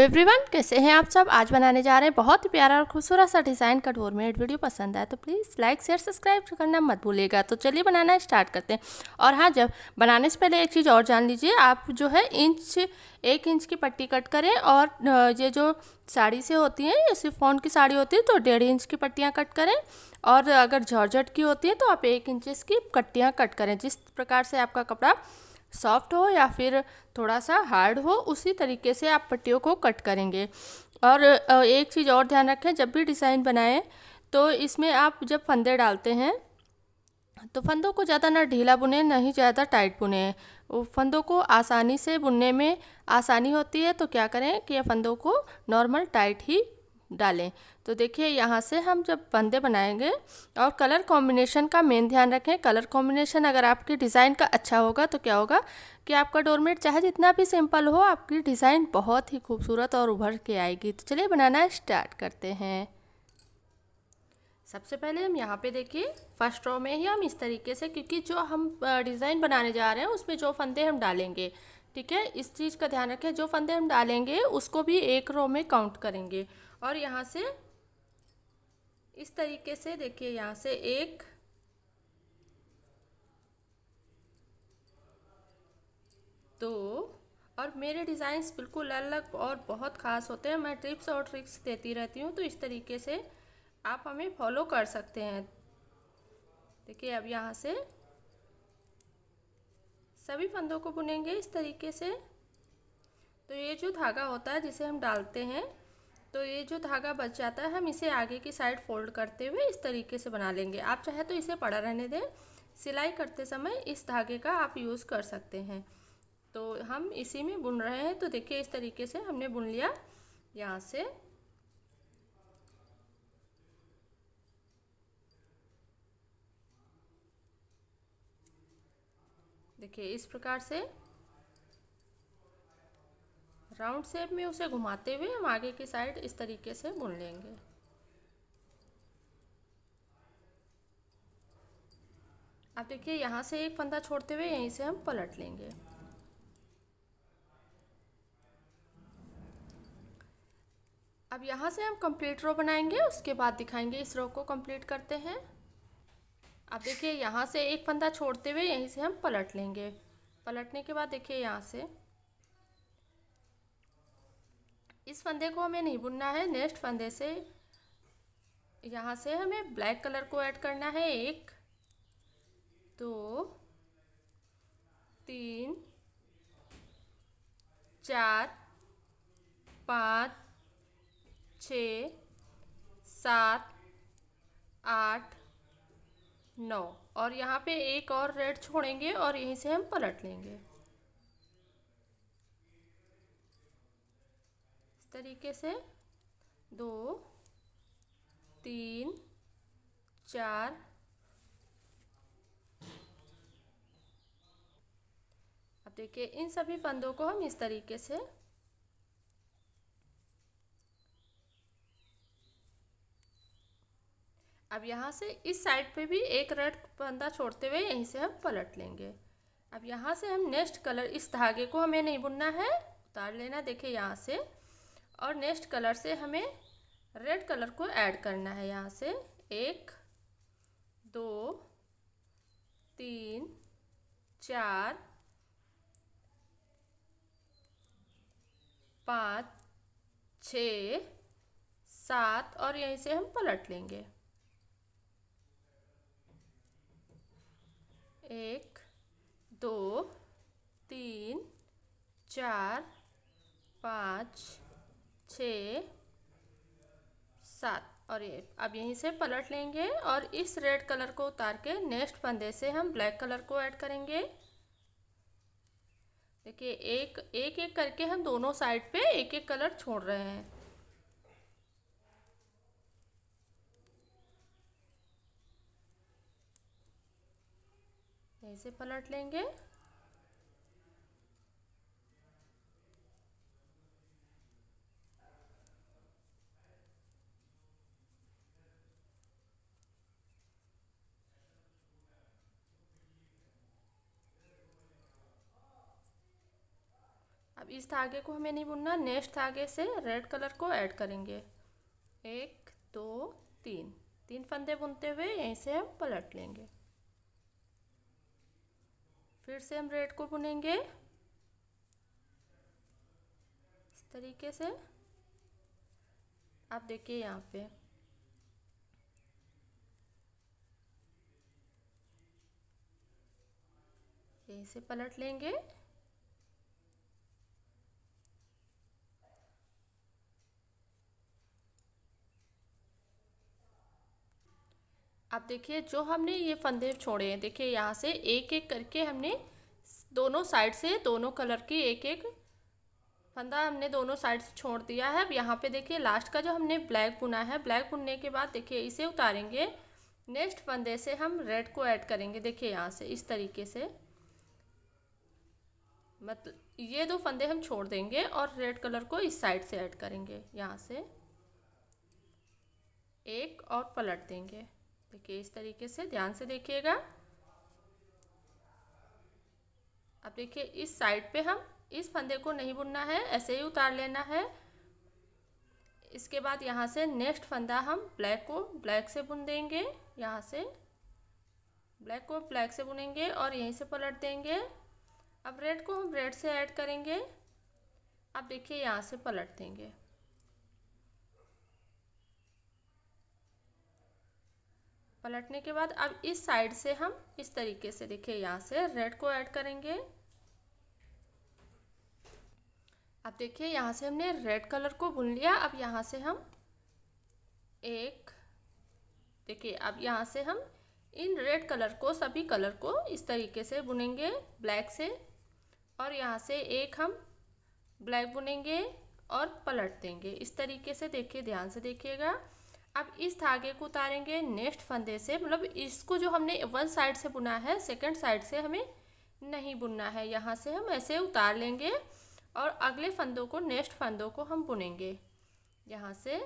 everyone कैसे हैं आप सब आज बनाने जा रहे हैं बहुत ही प्यारा और खूबसूरत सा डिज़ाइन का डोर मेट वीडियो पसंद आए तो प्लीज़ लाइक शेयर सब्सक्राइब करना मत भूलिएगा तो चलिए बनाना स्टार्ट करते हैं और हाँ जब बनाने से पहले एक चीज़ और जान लीजिए आप जो है इंच एक इंच की पट्टी कट करें और ये जो साड़ी से होती है ये फोन की साड़ी होती है तो डेढ़ इंच की पट्टियाँ कट करें और अगर झॉर्जट की होती है तो आप एक इंच की पट्टियाँ कट करें जिस प्रकार से आपका कपड़ा सॉफ्ट हो या फिर थोड़ा सा हार्ड हो उसी तरीके से आप पट्टियों को कट करेंगे और एक चीज़ और ध्यान रखें जब भी डिज़ाइन बनाएं तो इसमें आप जब फंदे डालते हैं तो फंदों को ज़्यादा ना ढीला बुने ना ही ज़्यादा टाइट बुने फंदों को आसानी से बुनने में आसानी होती है तो क्या करें कि फंदों को नॉर्मल टाइट ही डालें तो देखिए यहाँ से हम जब बंदे बनाएंगे और कलर कॉम्बिनेशन का मेन ध्यान रखें कलर कॉम्बिनेशन अगर आपके डिज़ाइन का अच्छा होगा तो क्या होगा कि आपका डोरमेट चाहे जितना भी सिंपल हो आपकी डिज़ाइन बहुत ही खूबसूरत और उभर के आएगी तो चलिए बनाना स्टार्ट करते हैं सबसे पहले हम यहाँ पे देखिए फर्स्ट रो में ही हम इस तरीके से क्योंकि जो हम डिज़ाइन बनाने जा रहे हैं उसमें जो फंदे हम डालेंगे ठीक है इस चीज़ का ध्यान रखें जो फंदे हम डालेंगे उसको भी एक रो में काउंट करेंगे और यहाँ से इस तरीके से देखिए यहाँ से एक दो और मेरे डिज़ाइंस बिल्कुल अलग और बहुत ख़ास होते हैं मैं ट्रिप्स और ट्रिक्स देती रहती हूँ तो इस तरीके से आप हमें फॉलो कर सकते हैं देखिए अब यहाँ से सभी फंदों को बुनेंगे इस तरीके से तो ये जो धागा होता है जिसे हम डालते हैं तो ये जो धागा बच जाता है हम इसे आगे की साइड फोल्ड करते हुए इस तरीके से बना लेंगे आप चाहे तो इसे पड़ा रहने दें सिलाई करते समय इस धागे का आप यूज़ कर सकते हैं तो हम इसी में बुन रहे हैं तो देखिए इस तरीके से हमने बुन लिया यहाँ से देखिए इस प्रकार से राउंड शेप में उसे घुमाते हुए हम आगे की साइड इस तरीके से बुन लेंगे अब देखिए यहाँ से एक फंदा छोड़ते हुए यहीं से हम पलट लेंगे अब यहाँ से हम कंप्लीट रो बनाएंगे उसके बाद दिखाएंगे इस रो को कंप्लीट करते हैं अब देखिए यहाँ से एक फंदा छोड़ते हुए यहीं से हम पलट लेंगे पलटने के बाद देखिए यहाँ से इस फंदे को हमें नहीं बुनना है नेक्स्ट फंदे से यहाँ से हमें ब्लैक कलर को ऐड करना है एक दो तीन चार पाँच छ सात आठ नौ और यहाँ पे एक और रेड छोड़ेंगे और यहीं से हम पलट लेंगे इस तरीके से दो तीन चार अब देखिए इन सभी फंदों को हम इस तरीके से अब यहाँ से इस साइड पे भी एक रेड बंदा छोड़ते हुए यहीं से हम पलट लेंगे अब यहाँ से हम नेक्स्ट कलर इस धागे को हमें नहीं बुनना है उतार लेना देखिए यहाँ से और नेक्स्ट कलर से हमें रेड कलर को ऐड करना है यहाँ से एक दो तीन चार पाँच छ सात और यहीं से हम पलट लेंगे एक दो तीन चार पाँच छ सात और ये अब यहीं से पलट लेंगे और इस रेड कलर को उतार के नेक्स्ट फंदे से हम ब्लैक कलर को ऐड करेंगे देखिए एक एक एक करके हम दोनों साइड पे एक एक कलर छोड़ रहे हैं ऐसे पलट लेंगे अब इस धागे को हमें नहीं बुनना नेक्स्ट धागे से रेड कलर को ऐड करेंगे एक दो तीन तीन फंदे बुनते हुए यहीं से हम पलट लेंगे फिर से हम रेड को बुनेंगे इस तरीके से आप देखिए यहाँ पे यहीं से पलट लेंगे अब देखिए जो हमने ये फंदे छोड़े हैं देखिए यहाँ से एक एक करके हमने दोनों साइड से दोनों कलर की एक एक फंदा हमने दोनों साइड से छोड़ दिया है अब यहाँ पे देखिए लास्ट का जो हमने ब्लैक बुना है ब्लैक बुनने के बाद देखिए इसे उतारेंगे नेक्स्ट फंदे से हम रेड को ऐड करेंगे देखिए यहाँ से इस तरीके से मतलब ये दो फंदे हम छोड़ देंगे और रेड कलर को इस साइड से ऐड करेंगे यहाँ से एक और पलट देंगे देखिए इस तरीके से ध्यान से देखिएगा अब देखिए इस साइड पे हम इस फंदे को नहीं बुनना है ऐसे ही उतार लेना है इसके बाद यहाँ से नेक्स्ट फंदा हम ब्लैक को ब्लैक से बुन देंगे यहाँ से ब्लैक को ब्लैक से बुनेंगे और यहीं से पलट देंगे अब रेड को हम रेड से ऐड करेंगे अब देखिए यहाँ से पलट देंगे पलटने के बाद अब इस साइड से हम इस तरीके से देखिए यहाँ से रेड को ऐड करेंगे अब देखिए यहाँ से हमने रेड कलर को बुन लिया अब यहाँ से हम एक देखिए अब यहाँ से हम इन रेड कलर को सभी कलर को इस तरीके से बुनेंगे ब्लैक से और यहाँ से एक हम ब्लैक बुनेंगे और पलट देंगे इस तरीके से देखिए ध्यान से देखिएगा अब इस धागे को उतारेंगे नेक्स्ट फंदे से मतलब इसको जो हमने वन साइड से बुना है सेकंड साइड से हमें नहीं बुनना है यहाँ से हम ऐसे उतार लेंगे और अगले फंदों को नेक्स्ट फंदों को हम बुनेंगे यहाँ से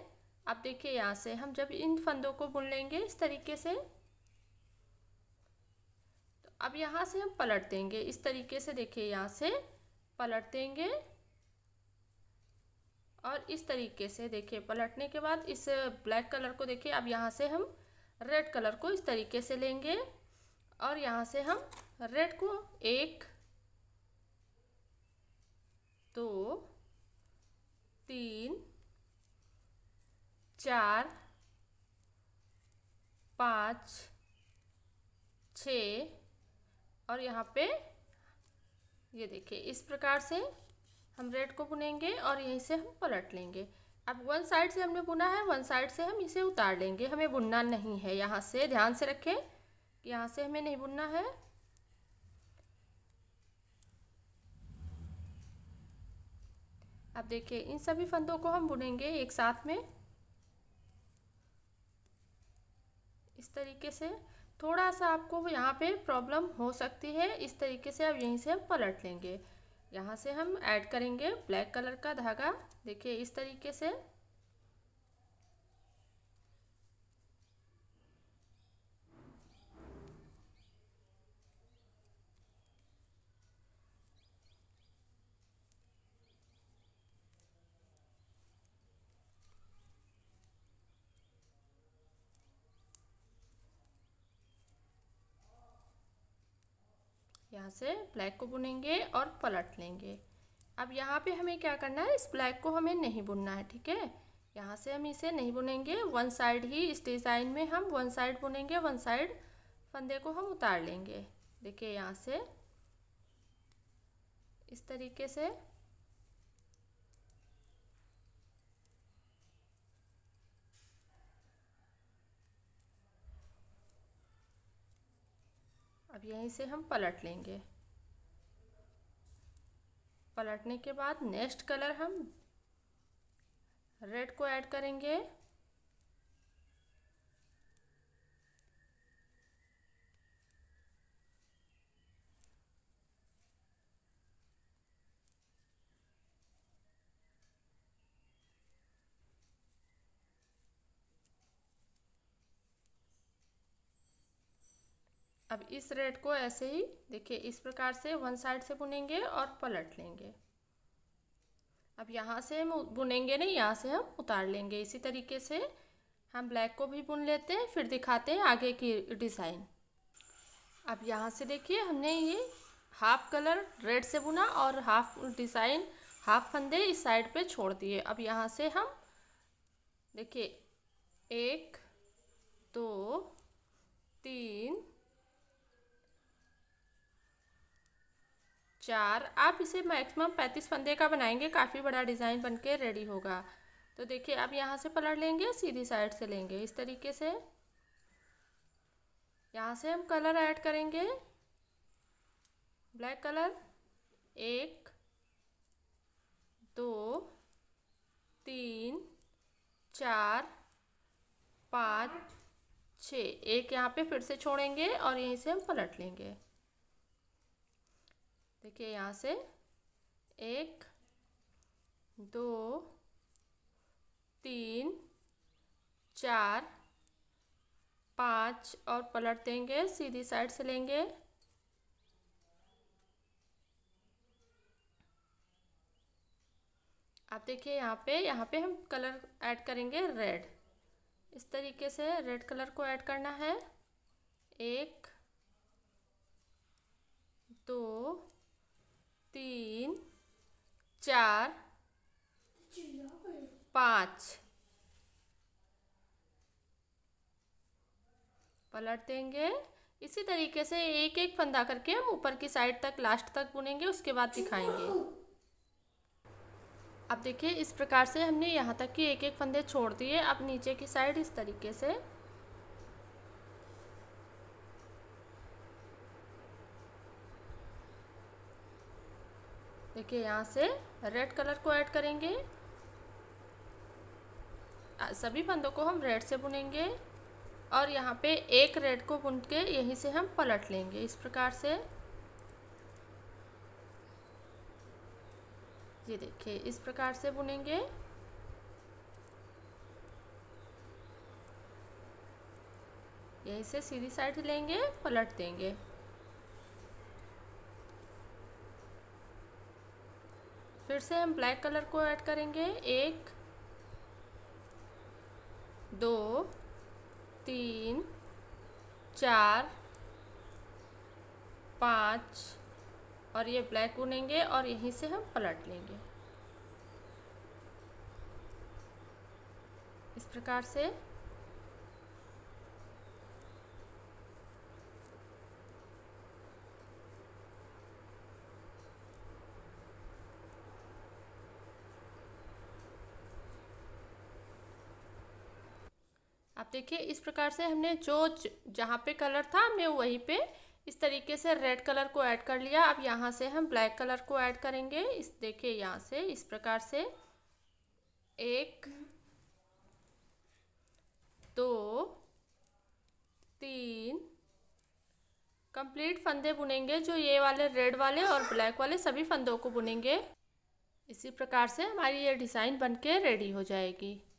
आप देखिए यहाँ से हम जब इन फंदों को बुन लेंगे इस तरीके से तो अब यहाँ से हम पलट देंगे इस तरीके से देखिए यहाँ से पलट देंगे और इस तरीके से देखिए पलटने के बाद इस ब्लैक कलर को देखिए अब यहाँ से हम रेड कलर को इस तरीके से लेंगे और यहाँ से हम रेड को एक दो तीन चार पाँच छ और यहाँ पे ये देखिए इस प्रकार से हम रेड को बुनेंगे और यहीं से हम पलट लेंगे अब वन साइड से हमने बुना है वन साइड से हम इसे उतार लेंगे हमें बुनना नहीं है यहाँ से ध्यान से रखें कि यहाँ से हमें नहीं बुनना है अब देखिए इन सभी फंदों को हम बुनेंगे एक साथ में इस तरीके से थोड़ा सा आपको यहाँ पे प्रॉब्लम हो सकती है इस तरीके से अब यहीं से हम पलट लेंगे यहाँ से हम ऐड करेंगे ब्लैक कलर का धागा देखिए इस तरीके से यहाँ से ब्लैक को बुनेंगे और पलट लेंगे अब यहाँ पे हमें क्या करना है इस ब्लैक को हमें नहीं बुनना है ठीक है यहाँ से हम इसे नहीं बुनेंगे वन साइड ही इस डिज़ाइन में हम वन साइड बुनेंगे वन साइड फंदे को हम उतार लेंगे देखिए यहाँ से इस तरीके से अब यहीं से हम पलट लेंगे पलटने के बाद नेक्स्ट कलर हम रेड को ऐड करेंगे अब इस रेड को ऐसे ही देखिए इस प्रकार से वन साइड से बुनेंगे और पलट लेंगे अब यहाँ से हम बुनेंगे नहीं यहाँ से हम उतार लेंगे इसी तरीके से हम ब्लैक को भी बुन लेते हैं फिर दिखाते हैं आगे की डिज़ाइन अब यहाँ से देखिए हमने ये हाफ कलर रेड से बुना और हाफ डिज़ाइन हाफ फंदे इस साइड पे छोड़ दिए अब यहाँ से हम देखिए एक दो तीन चार आप इसे मैक्सिमम पैंतीस फंदे का बनाएंगे काफ़ी बड़ा डिज़ाइन बन के रेडी होगा तो देखिए आप यहाँ से पलट लेंगे सीधी साइड से लेंगे इस तरीके से यहाँ से हम कलर ऐड करेंगे ब्लैक कलर एक दो तीन चार पाँच छः एक यहाँ पे फिर से छोड़ेंगे और यहीं से हम पलट लेंगे देखिए यहाँ से एक दो तीन चार पाँच और पलट देंगे सीधी साइड से लेंगे आप देखिए यहाँ पे यहाँ पे हम कलर ऐड करेंगे रेड इस तरीके से रेड कलर को ऐड करना है एक दो चार पाँच पलट देंगे इसी तरीके से एक एक फंदा करके हम ऊपर की साइड तक लास्ट तक बुनेंगे उसके बाद दिखाएंगे अब देखिए इस प्रकार से हमने यहाँ तक कि एक एक फंदे छोड़ दिए अब नीचे की साइड इस तरीके से देखिए यहाँ से रेड कलर को ऐड करेंगे सभी फंदों को हम रेड से बुनेंगे और यहाँ पे एक रेड को बुन के यहीं से हम पलट लेंगे इस प्रकार से ये देखिए इस प्रकार से बुनेंगे यहीं से सीधी साइड लेंगे पलट देंगे से हम ब्लैक कलर को ऐड करेंगे एक दो तीन चार पाँच और ये ब्लैक बुनेंगे और यहीं से हम पलट लेंगे इस प्रकार से देखिए इस प्रकार से हमने जो जहाँ पे कलर था हमने वहीं पे इस तरीके से रेड कलर को ऐड कर लिया अब यहाँ से हम ब्लैक कलर को ऐड करेंगे इस देखिए यहाँ से इस प्रकार से एक दो तीन कंप्लीट फंदे बुनेंगे जो ये वाले रेड वाले और ब्लैक वाले सभी फंदों को बुनेंगे इसी प्रकार से हमारी ये डिज़ाइन बनके रेडी हो जाएगी